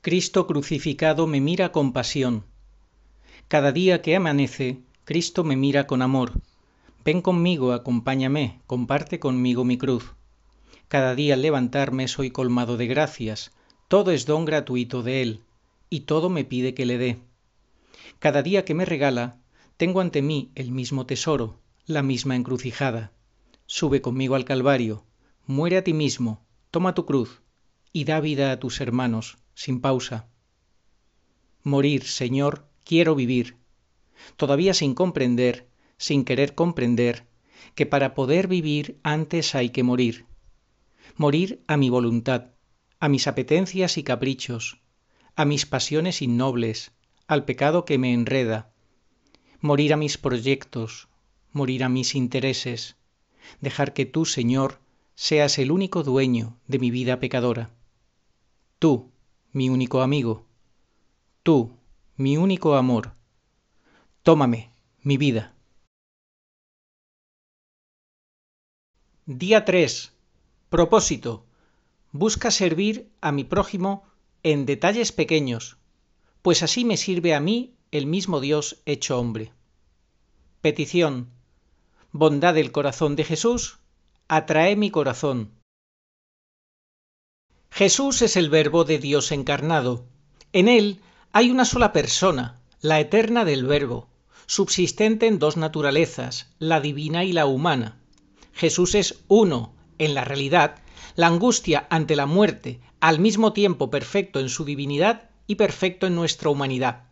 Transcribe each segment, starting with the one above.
Cristo crucificado me mira con pasión. Cada día que amanece, Cristo me mira con amor. Ven conmigo, acompáñame, comparte conmigo mi cruz. Cada día al levantarme soy colmado de gracias, todo es don gratuito de Él, y todo me pide que le dé. Cada día que me regala, tengo ante mí el mismo tesoro, la misma encrucijada. Sube conmigo al Calvario, muere a ti mismo, toma tu cruz, y da vida a tus hermanos sin pausa morir señor quiero vivir todavía sin comprender sin querer comprender que para poder vivir antes hay que morir morir a mi voluntad a mis apetencias y caprichos a mis pasiones innobles al pecado que me enreda morir a mis proyectos morir a mis intereses dejar que tú señor seas el único dueño de mi vida pecadora tú mi único amigo, tú, mi único amor, tómame, mi vida. Día 3. Propósito. Busca servir a mi prójimo en detalles pequeños, pues así me sirve a mí el mismo Dios hecho hombre. Petición. Bondad del corazón de Jesús, atrae mi corazón Jesús es el verbo de Dios encarnado. En él hay una sola persona, la eterna del verbo, subsistente en dos naturalezas, la divina y la humana. Jesús es uno, en la realidad, la angustia ante la muerte, al mismo tiempo perfecto en su divinidad y perfecto en nuestra humanidad.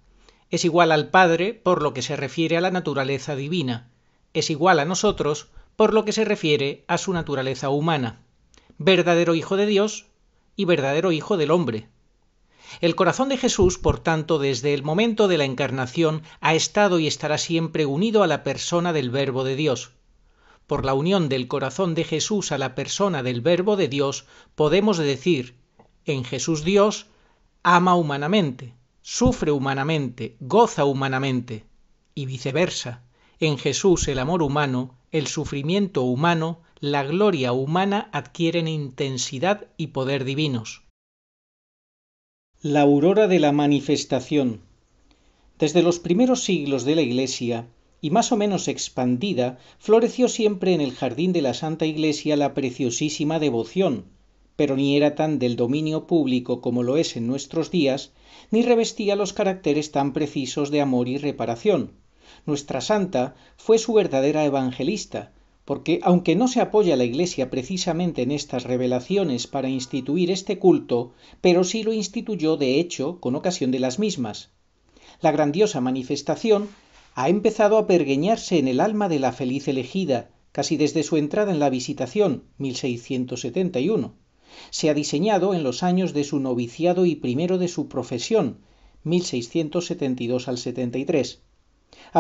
Es igual al Padre por lo que se refiere a la naturaleza divina. Es igual a nosotros por lo que se refiere a su naturaleza humana. Verdadero Hijo de Dios, y verdadero Hijo del Hombre. El corazón de Jesús, por tanto, desde el momento de la encarnación, ha estado y estará siempre unido a la persona del Verbo de Dios. Por la unión del corazón de Jesús a la persona del Verbo de Dios, podemos decir, en Jesús Dios ama humanamente, sufre humanamente, goza humanamente, y viceversa. En Jesús el amor humano, el sufrimiento humano, la gloria humana adquieren intensidad y poder divinos. La aurora de la manifestación. Desde los primeros siglos de la Iglesia, y más o menos expandida, floreció siempre en el jardín de la Santa Iglesia la preciosísima devoción, pero ni era tan del dominio público como lo es en nuestros días, ni revestía los caracteres tan precisos de amor y reparación. Nuestra santa fue su verdadera evangelista, porque aunque no se apoya la Iglesia precisamente en estas revelaciones para instituir este culto, pero sí lo instituyó de hecho con ocasión de las mismas. La grandiosa manifestación ha empezado a pergueñarse en el alma de la feliz elegida, casi desde su entrada en la visitación, 1671. Se ha diseñado en los años de su noviciado y primero de su profesión, 1672 al 73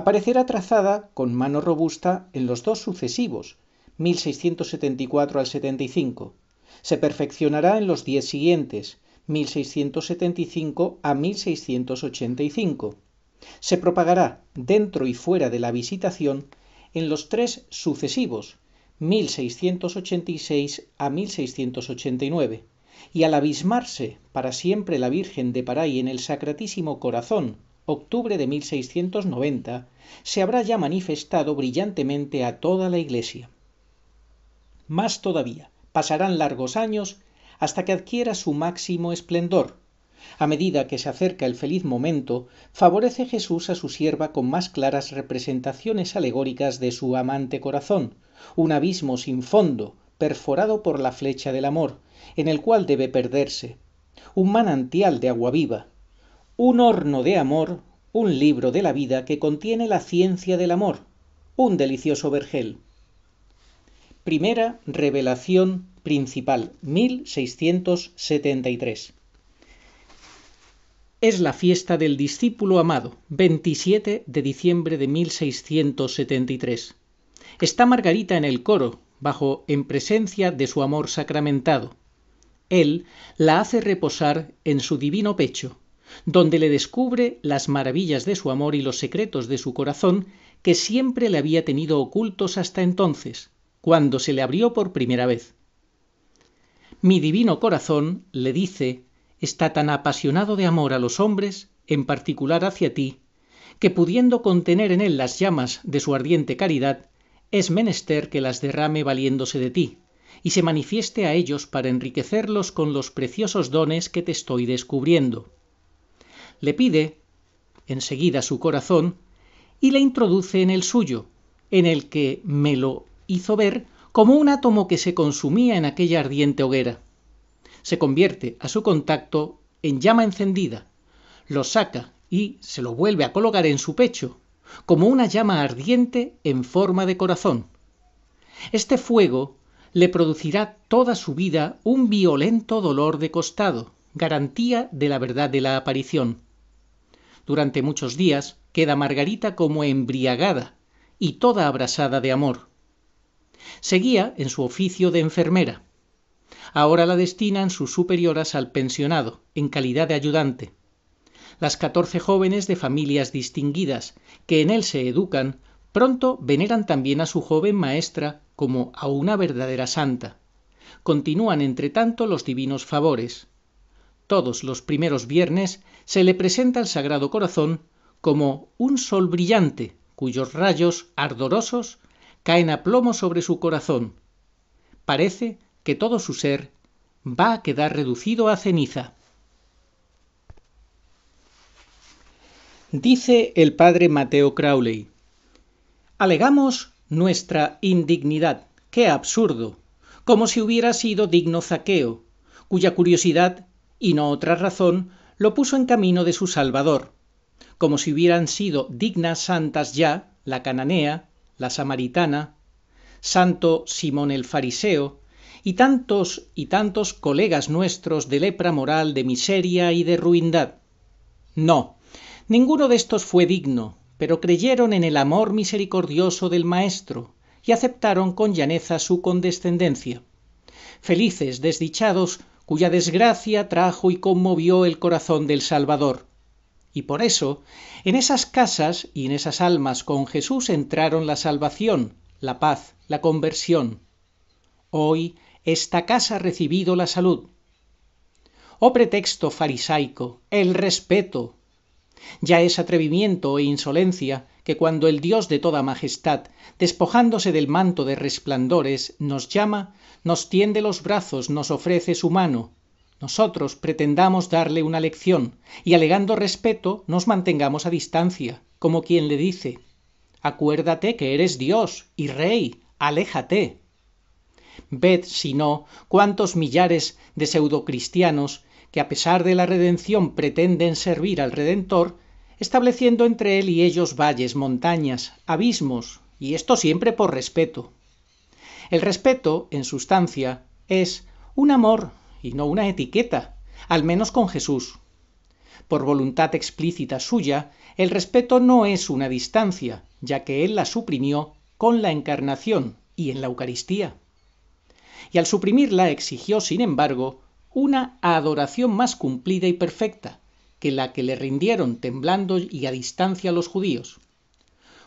Aparecerá trazada con mano robusta en los dos sucesivos, 1674 al 75. Se perfeccionará en los diez siguientes, 1675 a 1685. Se propagará dentro y fuera de la visitación en los tres sucesivos, 1686 a 1689, y al abismarse para siempre la Virgen de Paray en el Sacratísimo Corazón, octubre de 1690, se habrá ya manifestado brillantemente a toda la Iglesia. Más todavía, pasarán largos años hasta que adquiera su máximo esplendor. A medida que se acerca el feliz momento, favorece Jesús a su sierva con más claras representaciones alegóricas de su amante corazón, un abismo sin fondo, perforado por la flecha del amor, en el cual debe perderse, un manantial de agua viva, un horno de amor, un libro de la vida que contiene la ciencia del amor, un delicioso vergel. Primera revelación principal, 1673. Es la fiesta del discípulo amado, 27 de diciembre de 1673. Está Margarita en el coro, bajo en presencia de su amor sacramentado. Él la hace reposar en su divino pecho, donde le descubre las maravillas de su amor y los secretos de su corazón que siempre le había tenido ocultos hasta entonces, cuando se le abrió por primera vez. Mi divino corazón, le dice, está tan apasionado de amor a los hombres, en particular hacia ti, que pudiendo contener en él las llamas de su ardiente caridad, es menester que las derrame valiéndose de ti, y se manifieste a ellos para enriquecerlos con los preciosos dones que te estoy descubriendo le pide enseguida su corazón y le introduce en el suyo, en el que me lo hizo ver como un átomo que se consumía en aquella ardiente hoguera. Se convierte a su contacto en llama encendida, lo saca y se lo vuelve a colocar en su pecho, como una llama ardiente en forma de corazón. Este fuego le producirá toda su vida un violento dolor de costado, garantía de la verdad de la aparición. Durante muchos días queda Margarita como embriagada y toda abrasada de amor. Seguía en su oficio de enfermera. Ahora la destinan sus superioras al pensionado, en calidad de ayudante. Las catorce jóvenes de familias distinguidas que en él se educan, pronto veneran también a su joven maestra como a una verdadera santa. Continúan, entre tanto, los divinos favores, todos los primeros viernes se le presenta el Sagrado Corazón como un sol brillante cuyos rayos ardorosos caen a plomo sobre su corazón. Parece que todo su ser va a quedar reducido a ceniza. Dice el padre Mateo Crowley, alegamos nuestra indignidad. ¡Qué absurdo! Como si hubiera sido digno Zaqueo, cuya curiosidad y no otra razón, lo puso en camino de su Salvador, como si hubieran sido dignas santas ya la cananea, la samaritana, santo Simón el Fariseo, y tantos y tantos colegas nuestros de lepra moral, de miseria y de ruindad. No, ninguno de estos fue digno, pero creyeron en el amor misericordioso del Maestro y aceptaron con llaneza su condescendencia. Felices, desdichados, cuya desgracia trajo y conmovió el corazón del Salvador. Y por eso, en esas casas y en esas almas con Jesús entraron la salvación, la paz, la conversión. Hoy esta casa ha recibido la salud. Oh pretexto farisaico, el respeto. Ya es atrevimiento e insolencia que cuando el Dios de toda majestad, despojándose del manto de resplandores, nos llama, nos tiende los brazos, nos ofrece su mano. Nosotros pretendamos darle una lección, y alegando respeto nos mantengamos a distancia, como quien le dice, acuérdate que eres Dios y Rey, aléjate. Ved, si no, cuántos millares de pseudocristianos que a pesar de la redención pretenden servir al Redentor, estableciendo entre él y ellos valles, montañas, abismos, y esto siempre por respeto. El respeto, en sustancia, es un amor y no una etiqueta, al menos con Jesús. Por voluntad explícita suya, el respeto no es una distancia, ya que él la suprimió con la encarnación y en la Eucaristía. Y al suprimirla exigió, sin embargo, una adoración más cumplida y perfecta, la que le rindieron temblando y a distancia los judíos.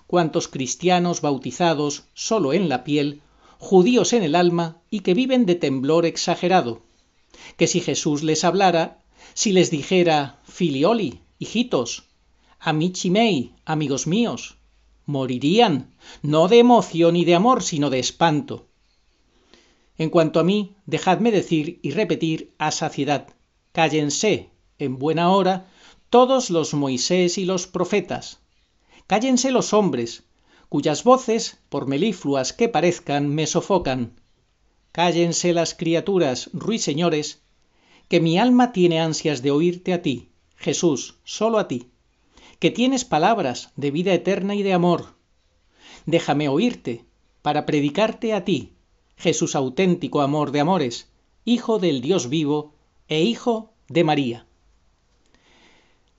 Cuántos cristianos bautizados solo en la piel, judíos en el alma y que viven de temblor exagerado, que si Jesús les hablara, si les dijera filioli, hijitos, amici mei, amigos míos, morirían, no de emoción y de amor, sino de espanto. En cuanto a mí, dejadme decir y repetir a saciedad, cállense, en buena hora, todos los Moisés y los profetas. Cállense los hombres, cuyas voces, por melifluas que parezcan, me sofocan. Cállense las criaturas, ruiseñores, que mi alma tiene ansias de oírte a ti, Jesús, solo a ti, que tienes palabras de vida eterna y de amor. Déjame oírte, para predicarte a ti, Jesús auténtico amor de amores, Hijo del Dios vivo e Hijo de María.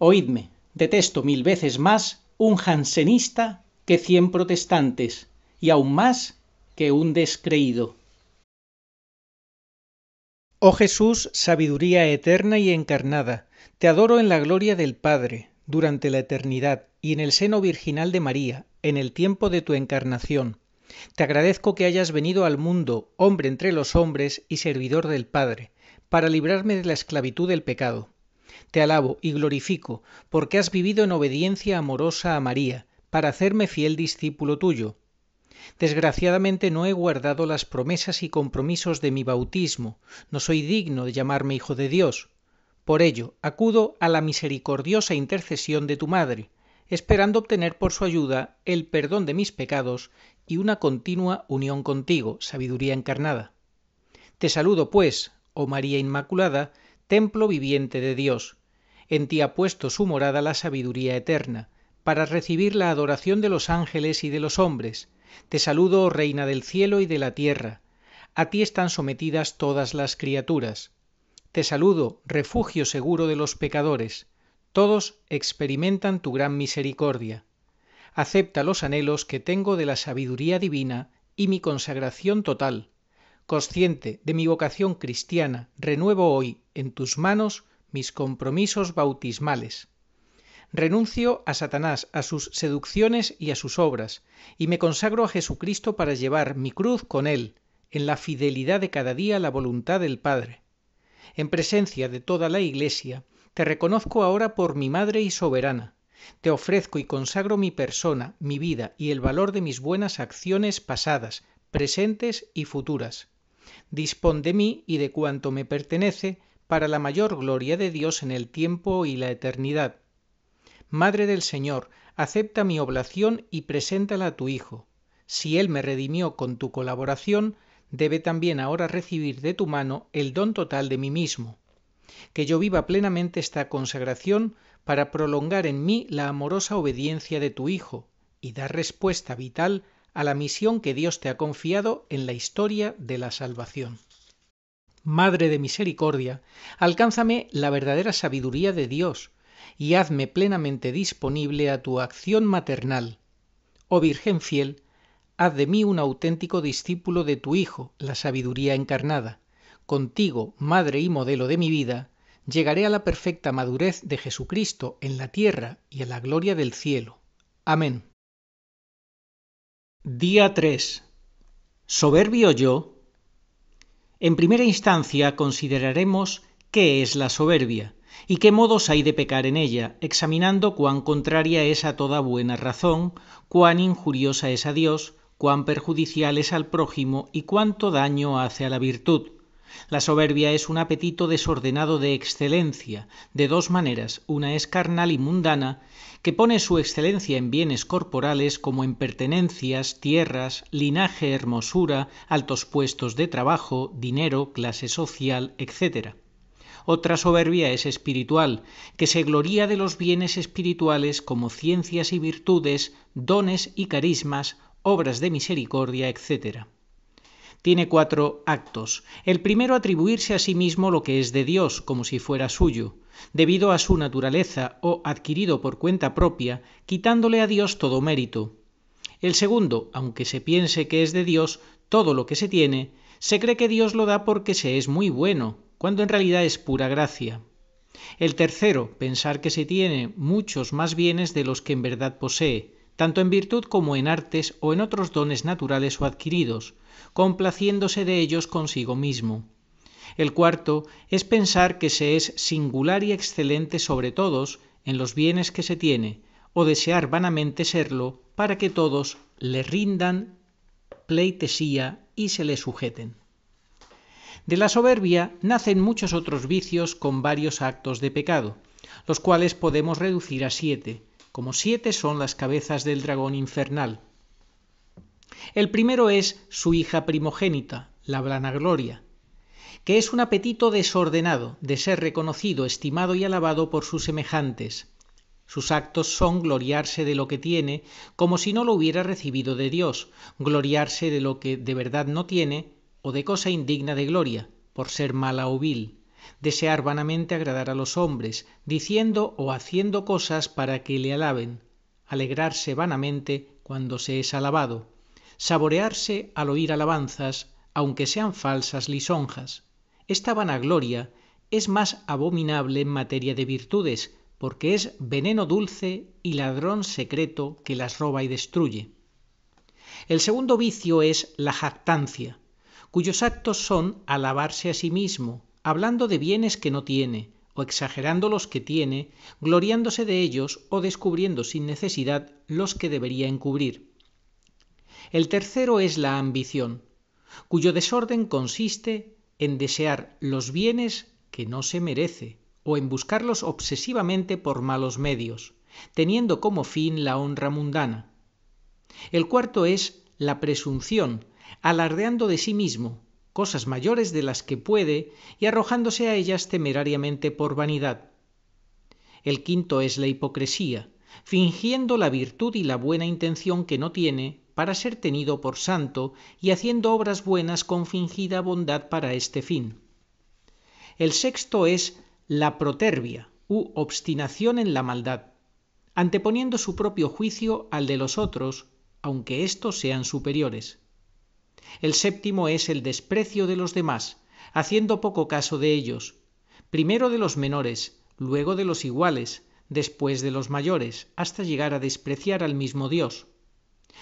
Oídme, detesto mil veces más un jansenista que cien protestantes, y aún más que un descreído. Oh Jesús, sabiduría eterna y encarnada, te adoro en la gloria del Padre, durante la eternidad, y en el seno virginal de María, en el tiempo de tu encarnación. Te agradezco que hayas venido al mundo, hombre entre los hombres y servidor del Padre, para librarme de la esclavitud del pecado. Te alabo y glorifico, porque has vivido en obediencia amorosa a María, para hacerme fiel discípulo tuyo. Desgraciadamente no he guardado las promesas y compromisos de mi bautismo, no soy digno de llamarme hijo de Dios. Por ello, acudo a la misericordiosa intercesión de tu Madre, esperando obtener por su ayuda el perdón de mis pecados y una continua unión contigo, sabiduría encarnada. Te saludo, pues, oh María Inmaculada, templo viviente de Dios. En ti ha puesto su morada la sabiduría eterna, para recibir la adoración de los ángeles y de los hombres. Te saludo, oh reina del cielo y de la tierra. A ti están sometidas todas las criaturas. Te saludo, refugio seguro de los pecadores. Todos experimentan tu gran misericordia. Acepta los anhelos que tengo de la sabiduría divina y mi consagración total consciente de mi vocación cristiana, renuevo hoy en tus manos mis compromisos bautismales. Renuncio a Satanás, a sus seducciones y a sus obras, y me consagro a Jesucristo para llevar mi cruz con Él, en la fidelidad de cada día a la voluntad del Padre. En presencia de toda la Iglesia, te reconozco ahora por mi Madre y soberana. Te ofrezco y consagro mi persona, mi vida y el valor de mis buenas acciones pasadas, presentes y futuras dispón de mí y de cuanto me pertenece para la mayor gloria de Dios en el tiempo y la eternidad. Madre del Señor, acepta mi oblación y preséntala a tu Hijo. Si Él me redimió con tu colaboración, debe también ahora recibir de tu mano el don total de mí mismo. Que yo viva plenamente esta consagración para prolongar en mí la amorosa obediencia de tu Hijo y dar respuesta vital a la misión que Dios te ha confiado en la historia de la salvación. Madre de Misericordia, alcánzame la verdadera sabiduría de Dios y hazme plenamente disponible a tu acción maternal. Oh Virgen fiel, haz de mí un auténtico discípulo de tu Hijo, la sabiduría encarnada. Contigo, Madre y modelo de mi vida, llegaré a la perfecta madurez de Jesucristo en la tierra y a la gloria del cielo. Amén. Día 3. ¿Soberbio yo? En primera instancia consideraremos qué es la soberbia y qué modos hay de pecar en ella, examinando cuán contraria es a toda buena razón, cuán injuriosa es a Dios, cuán perjudicial es al prójimo y cuánto daño hace a la virtud. La soberbia es un apetito desordenado de excelencia, de dos maneras, una es carnal y mundana, que pone su excelencia en bienes corporales como en pertenencias, tierras, linaje, hermosura, altos puestos de trabajo, dinero, clase social, etc. Otra soberbia es espiritual, que se gloría de los bienes espirituales como ciencias y virtudes, dones y carismas, obras de misericordia, etcétera tiene cuatro actos. El primero, atribuirse a sí mismo lo que es de Dios, como si fuera suyo, debido a su naturaleza o adquirido por cuenta propia, quitándole a Dios todo mérito. El segundo, aunque se piense que es de Dios todo lo que se tiene, se cree que Dios lo da porque se es muy bueno, cuando en realidad es pura gracia. El tercero, pensar que se tiene muchos más bienes de los que en verdad posee, tanto en virtud como en artes o en otros dones naturales o adquiridos, complaciéndose de ellos consigo mismo. El cuarto es pensar que se es singular y excelente sobre todos en los bienes que se tiene, o desear vanamente serlo para que todos le rindan pleitesía y se le sujeten. De la soberbia nacen muchos otros vicios con varios actos de pecado, los cuales podemos reducir a siete, como siete son las cabezas del dragón infernal. El primero es su hija primogénita, la Blanagloria, que es un apetito desordenado de ser reconocido, estimado y alabado por sus semejantes. Sus actos son gloriarse de lo que tiene, como si no lo hubiera recibido de Dios, gloriarse de lo que de verdad no tiene, o de cosa indigna de gloria, por ser mala o vil desear vanamente agradar a los hombres, diciendo o haciendo cosas para que le alaben, alegrarse vanamente cuando se es alabado, saborearse al oír alabanzas, aunque sean falsas lisonjas. Esta vanagloria es más abominable en materia de virtudes, porque es veneno dulce y ladrón secreto que las roba y destruye. El segundo vicio es la jactancia, cuyos actos son alabarse a sí mismo, hablando de bienes que no tiene, o exagerando los que tiene, gloriándose de ellos o descubriendo sin necesidad los que debería encubrir. El tercero es la ambición, cuyo desorden consiste en desear los bienes que no se merece, o en buscarlos obsesivamente por malos medios, teniendo como fin la honra mundana. El cuarto es la presunción, alardeando de sí mismo, cosas mayores de las que puede y arrojándose a ellas temerariamente por vanidad. El quinto es la hipocresía, fingiendo la virtud y la buena intención que no tiene para ser tenido por santo y haciendo obras buenas con fingida bondad para este fin. El sexto es la proterbia u obstinación en la maldad, anteponiendo su propio juicio al de los otros, aunque estos sean superiores. El séptimo es el desprecio de los demás, haciendo poco caso de ellos, primero de los menores, luego de los iguales, después de los mayores, hasta llegar a despreciar al mismo Dios.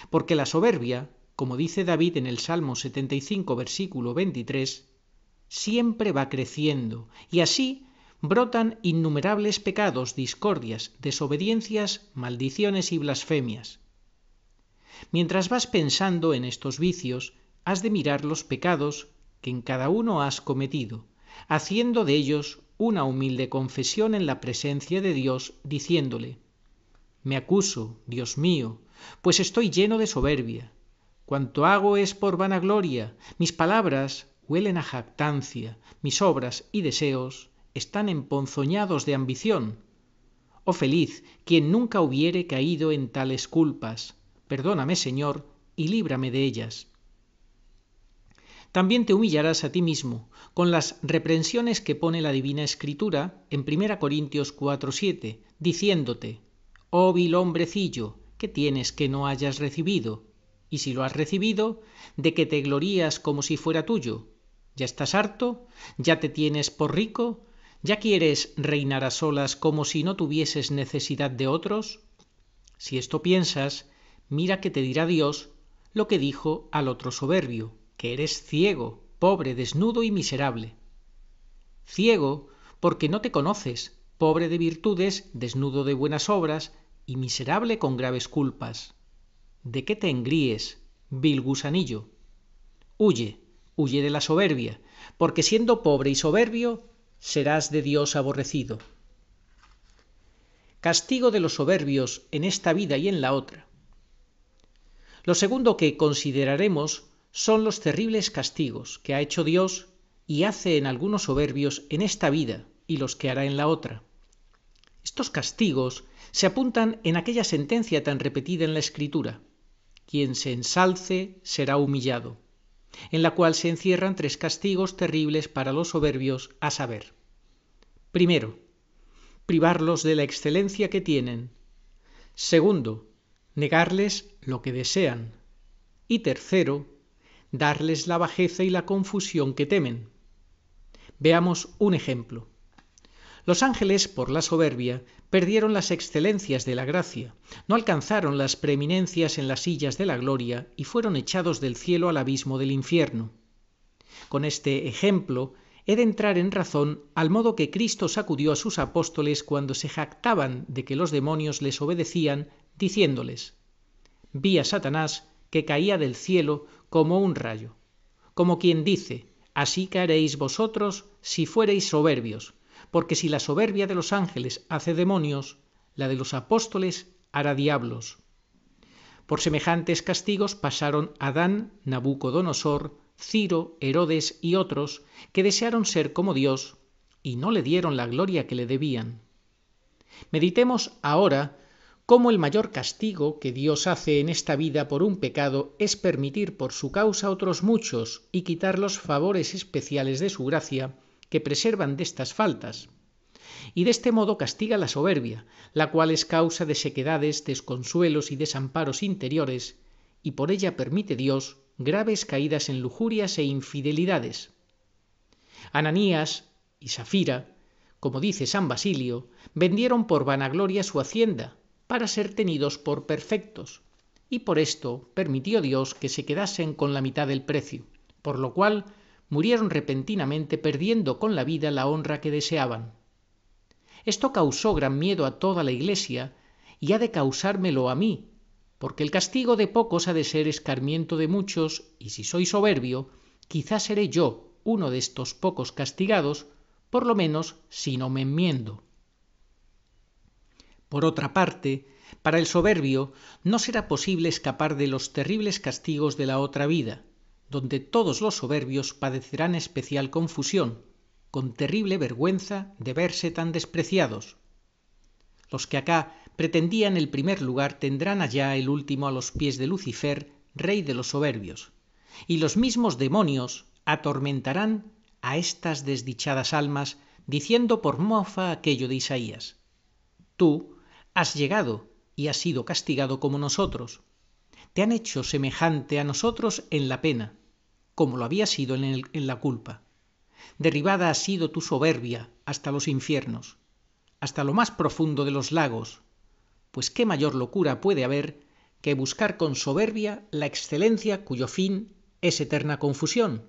Porque la soberbia, como dice David en el Salmo 75, versículo 23, siempre va creciendo, y así brotan innumerables pecados, discordias, desobediencias, maldiciones y blasfemias. Mientras vas pensando en estos vicios, has de mirar los pecados que en cada uno has cometido, haciendo de ellos una humilde confesión en la presencia de Dios, diciéndole, Me acuso, Dios mío, pues estoy lleno de soberbia. Cuanto hago es por vanagloria, mis palabras huelen a jactancia, mis obras y deseos están emponzoñados de ambición. Oh feliz quien nunca hubiere caído en tales culpas. Perdóname, Señor, y líbrame de ellas. También te humillarás a ti mismo con las reprensiones que pone la Divina Escritura en 1 Corintios 4:7, diciéndote, Oh vil hombrecillo, ¿qué tienes que no hayas recibido? Y si lo has recibido, ¿de que te glorías como si fuera tuyo? ¿Ya estás harto? ¿Ya te tienes por rico? ¿Ya quieres reinar a solas como si no tuvieses necesidad de otros? Si esto piensas, mira que te dirá Dios lo que dijo al otro soberbio que eres ciego, pobre, desnudo y miserable. Ciego porque no te conoces, pobre de virtudes, desnudo de buenas obras y miserable con graves culpas. ¿De qué te engríes, vil gusanillo? Huye, huye de la soberbia, porque siendo pobre y soberbio, serás de Dios aborrecido. Castigo de los soberbios en esta vida y en la otra. Lo segundo que consideraremos son los terribles castigos que ha hecho Dios y hace en algunos soberbios en esta vida y los que hará en la otra. Estos castigos se apuntan en aquella sentencia tan repetida en la Escritura, quien se ensalce será humillado, en la cual se encierran tres castigos terribles para los soberbios, a saber. Primero, privarlos de la excelencia que tienen. Segundo, negarles lo que desean. Y tercero, darles la bajeza y la confusión que temen. Veamos un ejemplo. Los ángeles, por la soberbia, perdieron las excelencias de la gracia, no alcanzaron las preeminencias en las sillas de la gloria y fueron echados del cielo al abismo del infierno. Con este ejemplo, he de entrar en razón al modo que Cristo sacudió a sus apóstoles cuando se jactaban de que los demonios les obedecían, diciéndoles, Vi a Satanás que caía del cielo como un rayo, como quien dice, así caeréis vosotros si fuereis soberbios, porque si la soberbia de los ángeles hace demonios, la de los apóstoles hará diablos. Por semejantes castigos pasaron Adán, Nabucodonosor, Ciro, Herodes y otros, que desearon ser como Dios, y no le dieron la gloria que le debían. Meditemos ahora cómo el mayor castigo que Dios hace en esta vida por un pecado es permitir por su causa otros muchos y quitar los favores especiales de su gracia que preservan de estas faltas. Y de este modo castiga la soberbia, la cual es causa de sequedades, desconsuelos y desamparos interiores, y por ella permite Dios graves caídas en lujurias e infidelidades. Ananías y Safira, como dice San Basilio, vendieron por vanagloria su hacienda, para ser tenidos por perfectos, y por esto permitió Dios que se quedasen con la mitad del precio, por lo cual murieron repentinamente perdiendo con la vida la honra que deseaban. Esto causó gran miedo a toda la Iglesia y ha de causármelo a mí, porque el castigo de pocos ha de ser escarmiento de muchos, y si soy soberbio, quizás seré yo uno de estos pocos castigados, por lo menos si no me enmiendo. Por otra parte, para el soberbio no será posible escapar de los terribles castigos de la otra vida, donde todos los soberbios padecerán especial confusión, con terrible vergüenza de verse tan despreciados. Los que acá pretendían el primer lugar tendrán allá el último a los pies de Lucifer, rey de los soberbios, y los mismos demonios atormentarán a estas desdichadas almas, diciendo por mofa aquello de Isaías. Tú, has llegado y has sido castigado como nosotros. Te han hecho semejante a nosotros en la pena, como lo había sido en, la culpa. Derribada ha sido tu soberbia hasta los infiernos, hasta lo más profundo de los lagos, pues qué mayor locura puede haber que buscar con soberbia la excelencia cuyo fin es eterna confusión.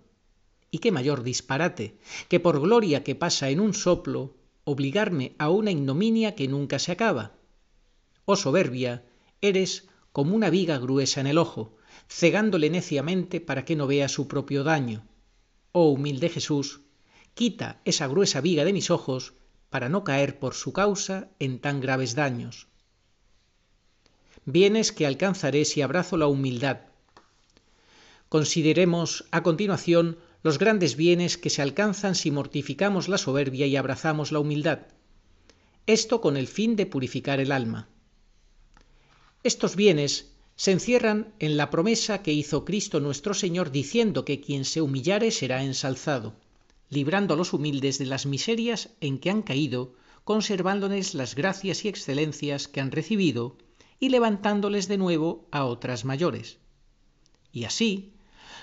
Y qué mayor disparate que por gloria que pasa en un soplo obligarme a una ignominia que nunca se acaba o soberbia, eres como una viga gruesa en el ojo, cegándole neciamente para que no vea su propio daño. Oh humilde Jesús, quita esa gruesa viga de mis ojos para no caer por su causa en tan graves daños. Bienes que alcanzaré si abrazo la humildad. Consideremos a continuación los grandes bienes que se alcanzan si mortificamos la soberbia y abrazamos la humildad. Esto con el fin de purificar el alma. Estos bienes se encierran en la promesa que hizo Cristo nuestro Señor diciendo que quien se humillare será ensalzado, librando a los humildes de las miserias en que han caído, conservándoles las gracias y excelencias que han recibido, y levantándoles de nuevo a otras mayores. Y así,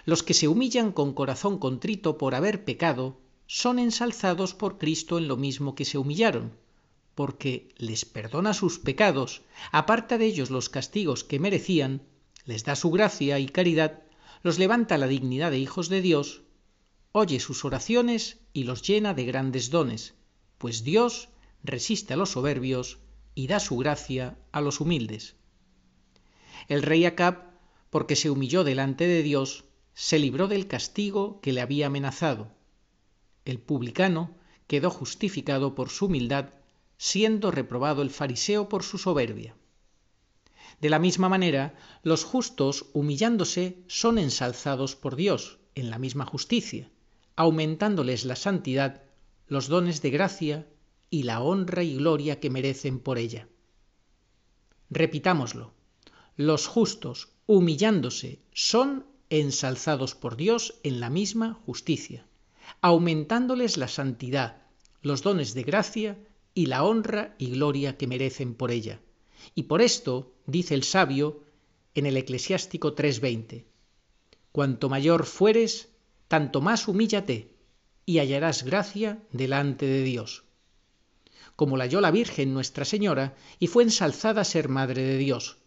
los que se humillan con corazón contrito por haber pecado, son ensalzados por Cristo en lo mismo que se humillaron, porque les perdona sus pecados, aparta de ellos los castigos que merecían, les da su gracia y caridad, los levanta a la dignidad de hijos de Dios, oye sus oraciones y los llena de grandes dones, pues Dios resiste a los soberbios y da su gracia a los humildes. El rey Acab, porque se humilló delante de Dios, se libró del castigo que le había amenazado. El publicano quedó justificado por su humildad siendo reprobado el fariseo por su soberbia. De la misma manera, los justos, humillándose, son ensalzados por Dios en la misma justicia, aumentándoles la santidad, los dones de gracia y la honra y gloria que merecen por ella. Repitámoslo, los justos, humillándose, son ensalzados por Dios en la misma justicia, aumentándoles la santidad, los dones de gracia y la honra y gloria que merecen por ella. Y por esto, dice el sabio en el Eclesiástico 3:20, cuanto mayor fueres, tanto más humíllate y hallarás gracia delante de Dios. Como la halló la Virgen Nuestra Señora y fue ensalzada a ser Madre de Dios.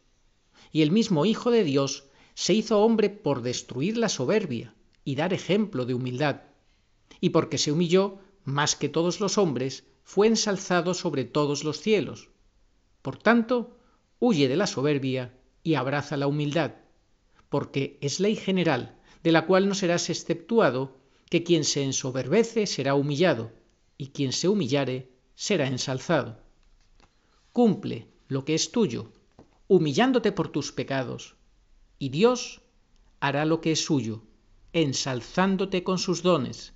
Y el mismo Hijo de Dios se hizo hombre por destruir la soberbia y dar ejemplo de humildad, y porque se humilló más que todos los hombres, fue ensalzado sobre todos los cielos. Por tanto, huye de la soberbia y abraza la humildad, porque es ley general, de la cual no serás exceptuado, que quien se ensoberbece será humillado, y quien se humillare será ensalzado. Cumple lo que es tuyo, humillándote por tus pecados, y Dios hará lo que es suyo, ensalzándote con sus dones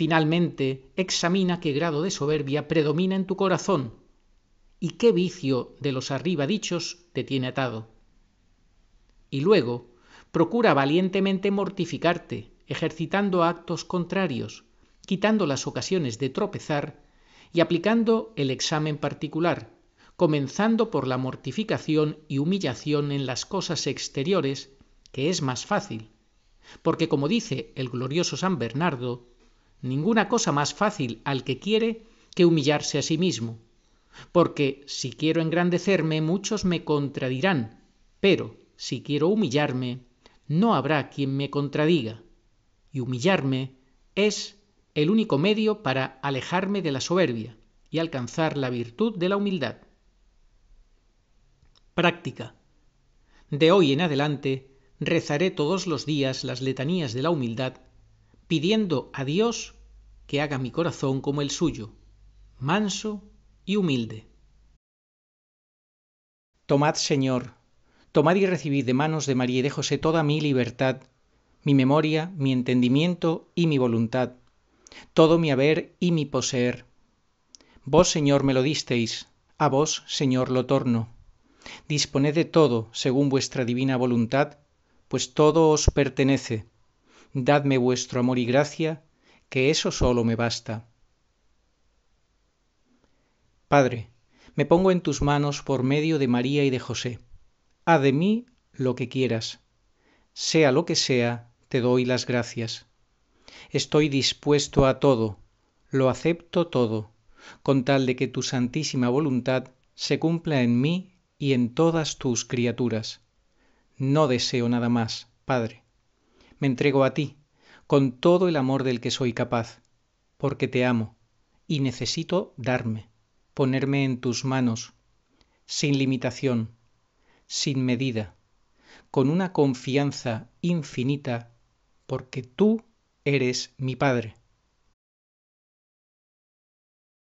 Finalmente, examina qué grado de soberbia predomina en tu corazón y qué vicio de los arriba dichos te tiene atado. Y luego, procura valientemente mortificarte, ejercitando actos contrarios, quitando las ocasiones de tropezar y aplicando el examen particular, comenzando por la mortificación y humillación en las cosas exteriores, que es más fácil, porque como dice el glorioso San Bernardo, ninguna cosa más fácil al que quiere que humillarse a sí mismo. Porque si quiero engrandecerme, muchos me contradirán, pero si quiero humillarme, no habrá quien me contradiga. Y humillarme es el único medio para alejarme de la soberbia y alcanzar la virtud de la humildad. Práctica. De hoy en adelante rezaré todos los días las letanías de la humildad pidiendo a Dios que haga mi corazón como el suyo, manso y humilde. Tomad, Señor, tomad y recibid de manos de María y de José toda mi libertad, mi memoria, mi entendimiento y mi voluntad, todo mi haber y mi poseer. Vos, Señor, me lo disteis, a vos, Señor, lo torno. Disponed de todo según vuestra divina voluntad, pues todo os pertenece dadme vuestro amor y gracia, que eso solo me basta. Padre, me pongo en tus manos por medio de María y de José. Haz de mí lo que quieras. Sea lo que sea, te doy las gracias. Estoy dispuesto a todo, lo acepto todo, con tal de que tu santísima voluntad se cumpla en mí y en todas tus criaturas. No deseo nada más, Padre me entrego a ti, con todo el amor del que soy capaz, porque te amo y necesito darme, ponerme en tus manos, sin limitación, sin medida, con una confianza infinita, porque tú eres mi Padre.